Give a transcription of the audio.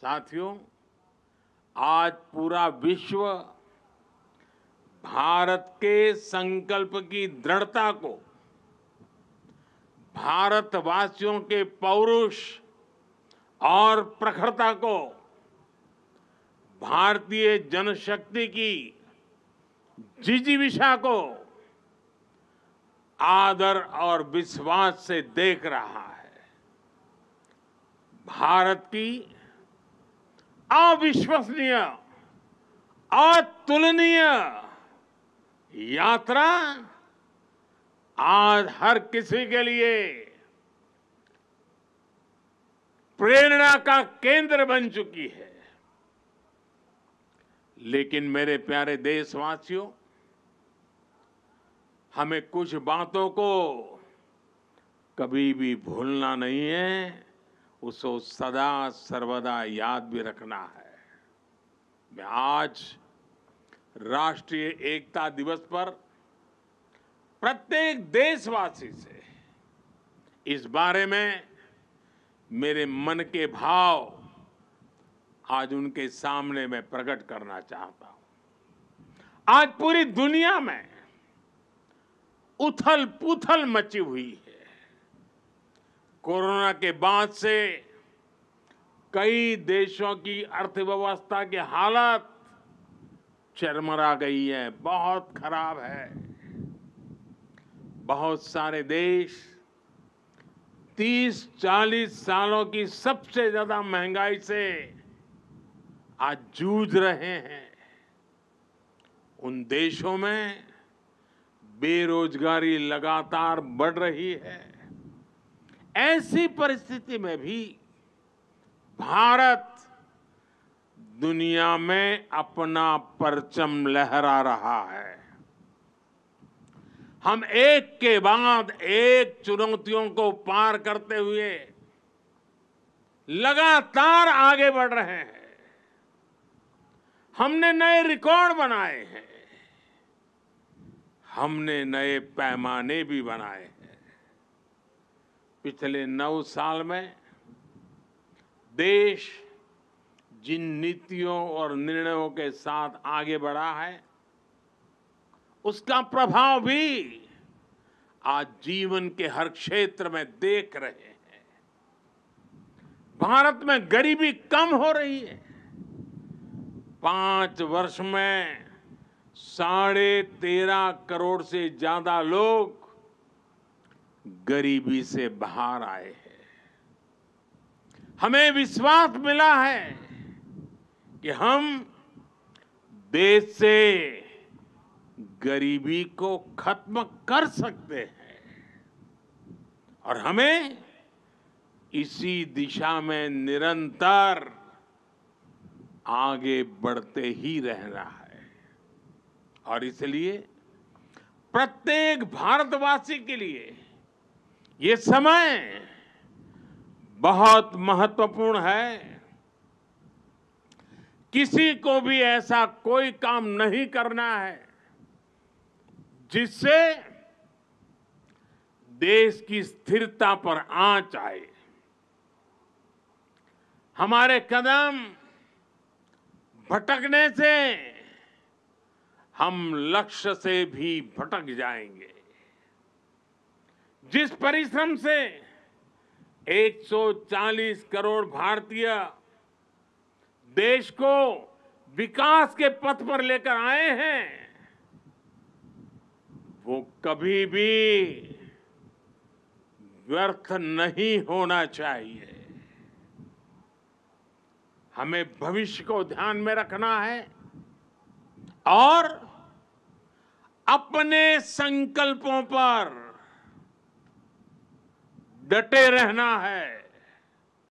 साथियों आज पूरा विश्व भारत के संकल्प की दृढ़ता को भारतवासियों के पौरुष और प्रखरता को भारतीय जनशक्ति की जिजीविशा को आदर और विश्वास से देख रहा है भारत की अविश्वसनीय अतुलनीय यात्रा आज हर किसी के लिए प्रेरणा का केंद्र बन चुकी है लेकिन मेरे प्यारे देशवासियों हमें कुछ बातों को कभी भी भूलना नहीं है उसको सदा सर्वदा याद भी रखना है मैं आज राष्ट्रीय एकता दिवस पर प्रत्येक देशवासी से इस बारे में मेरे मन के भाव आज उनके सामने मैं प्रकट करना चाहता हूं आज पूरी दुनिया में उथल पुथल मची हुई है कोरोना के बाद से कई देशों की अर्थव्यवस्था के हालत चरमरा गई है बहुत खराब है बहुत सारे देश 30-40 सालों की सबसे ज़्यादा महंगाई से आज जूझ रहे हैं उन देशों में बेरोजगारी लगातार बढ़ रही है ऐसी परिस्थिति में भी भारत दुनिया में अपना परचम लहरा रहा है हम एक के बाद एक चुनौतियों को पार करते हुए लगातार आगे बढ़ रहे हैं हमने नए रिकॉर्ड बनाए हैं हमने नए पैमाने भी बनाए हैं पिछले नौ साल में देश जिन नीतियों और निर्णयों के साथ आगे बढ़ा है उसका प्रभाव भी आज जीवन के हर क्षेत्र में देख रहे हैं भारत में गरीबी कम हो रही है पांच वर्ष में साढ़े तेरह करोड़ से ज्यादा लोग गरीबी से बाहर आए हैं हमें विश्वास मिला है कि हम देश से गरीबी को खत्म कर सकते हैं और हमें इसी दिशा में निरंतर आगे बढ़ते ही रहना है और इसलिए प्रत्येक भारतवासी के लिए ये समय बहुत महत्वपूर्ण है किसी को भी ऐसा कोई काम नहीं करना है जिससे देश की स्थिरता पर आंच आए हमारे कदम भटकने से हम लक्ष्य से भी भटक जाएंगे जिस परिश्रम से 140 करोड़ भारतीय देश को विकास के पथ पर लेकर आए हैं वो कभी भी व्यर्थ नहीं होना चाहिए हमें भविष्य को ध्यान में रखना है और अपने संकल्पों पर डटे रहना है